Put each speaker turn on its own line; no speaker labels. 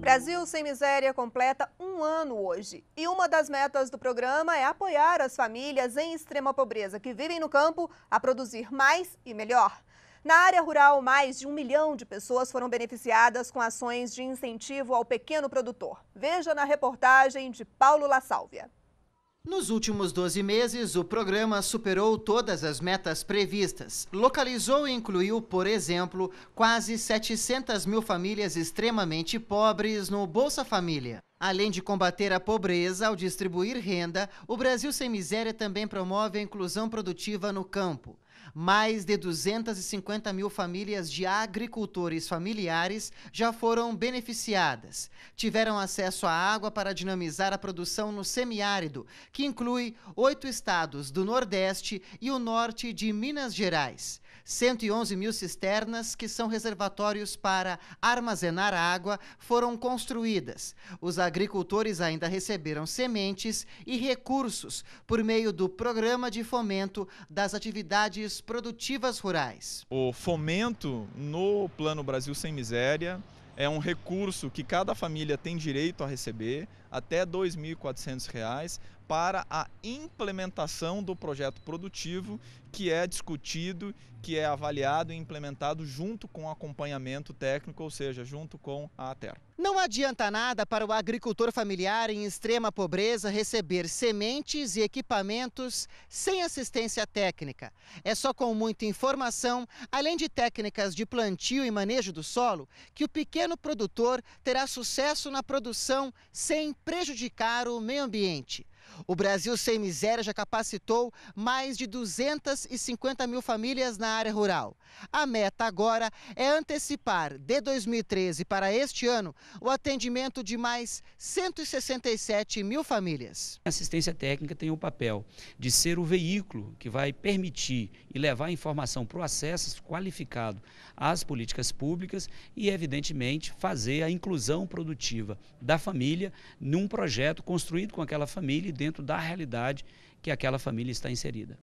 Brasil Sem Miséria completa um ano hoje. E uma das metas do programa é apoiar as famílias em extrema pobreza que vivem no campo a produzir mais e melhor. Na área rural, mais de um milhão de pessoas foram beneficiadas com ações de incentivo ao pequeno produtor. Veja na reportagem de Paulo La Sálvia.
Nos últimos 12 meses, o programa superou todas as metas previstas. Localizou e incluiu, por exemplo, quase 700 mil famílias extremamente pobres no Bolsa Família. Além de combater a pobreza ao distribuir renda, o Brasil Sem Miséria também promove a inclusão produtiva no campo. Mais de 250 mil famílias de agricultores familiares já foram beneficiadas. Tiveram acesso à água para dinamizar a produção no semiárido, que inclui oito estados do Nordeste e o norte de Minas Gerais. 111 mil cisternas, que são reservatórios para armazenar água, foram construídas. Os agricultores ainda receberam sementes e recursos por meio do Programa de Fomento das Atividades Produtivas Rurais.
O fomento no Plano Brasil Sem Miséria é um recurso que cada família tem direito a receber, até R$ 2.400, para a implementação do projeto produtivo, que é discutido, que é avaliado e implementado junto com o acompanhamento técnico, ou seja, junto com a terra.
Não adianta nada para o agricultor familiar em extrema pobreza receber sementes e equipamentos sem assistência técnica. É só com muita informação, além de técnicas de plantio e manejo do solo, que o pequeno produtor terá sucesso na produção sem prejudicar o meio ambiente. O Brasil Sem Miséria já capacitou mais de 250 mil famílias na área rural. A meta agora é antecipar, de 2013 para este ano, o atendimento de mais 167 mil famílias.
A assistência técnica tem o papel de ser o veículo que vai permitir e levar informação para o acesso qualificado às políticas públicas e, evidentemente, fazer a inclusão produtiva da família num projeto construído com aquela família dentro da realidade que aquela família está inserida.